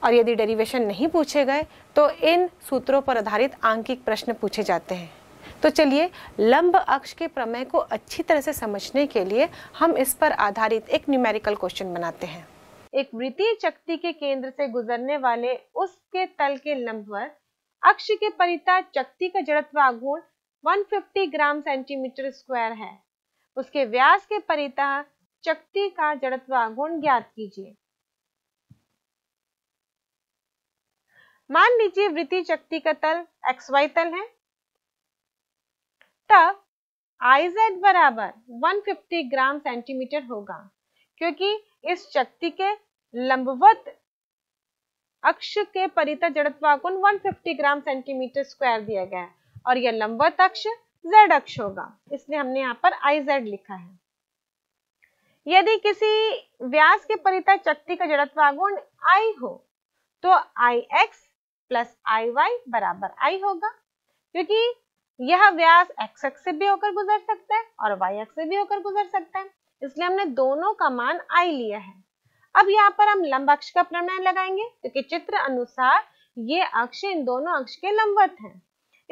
और यदि डेरिवेशन नहीं पूछे गए तो इन सूत्रों पर आधारित आंकिक प्रश्न पूछे जाते हैं तो चलिए लंब अक्ष के प्रमेय को अच्छी तरह से समझने के लिए हम इस पर आधारित एक न्यूमेरिकल क्वेश्चन बनाते हैं एक वृत्तीय चक्ति के केंद्र से गुजरने वाले उसके तल के लंबवत अक्ष के परिता चक्ति का जड़त्व आघूर्ण 150 ग्राम सेंटीमीटर स्क्वायर है उसके व्यास के परिता चक्ति का जड़त्व आघूर्ण ज्ञात कीजिए मान लीजिए वृत्ति शक्ति का तल एक्स वाई तल है तब आई जेड बराबर 150 ग्राम सेंटीमीटर होगा क्योंकि इस शक्ति के लंबवत अक्ष के परित आकुन 150 ग्राम सेंटीमीटर स्क्वायर दिया गया है और यह लंबवत अक्ष z अक्ष होगा इसलिए हमने यहाँ पर आई जेड लिखा है यदि किसी व्यास के परिता शक्ति का जड़त्वागुण i हो तो I X plus I Y बराबर आई होगा क्योंकि यह व्यास एक्स एक्स से भी होकर गुजर सकता है और वाई एक्स से भी होकर गुजर सकता है इसलिए हमने दोनों का मान आई लिया है अब यहाँ पर हम लंब अक्ष का प्रमेय लगाएंगे क्योंकि तो चित्र अनुसार ये अक्ष इन दोनों अक्ष के लंबवत हैं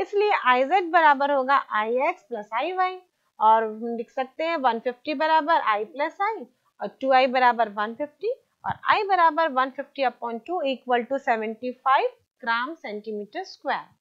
इसलिए आई जेड बराबर होगा I X plus I Y और लिख सकते हैं वन फिफ्टी बराबर आई प्लस आई और टू आई बराबर वन फिफ्टी और आई बराबर one fifty upon two equal to seventy five gram centimeter square.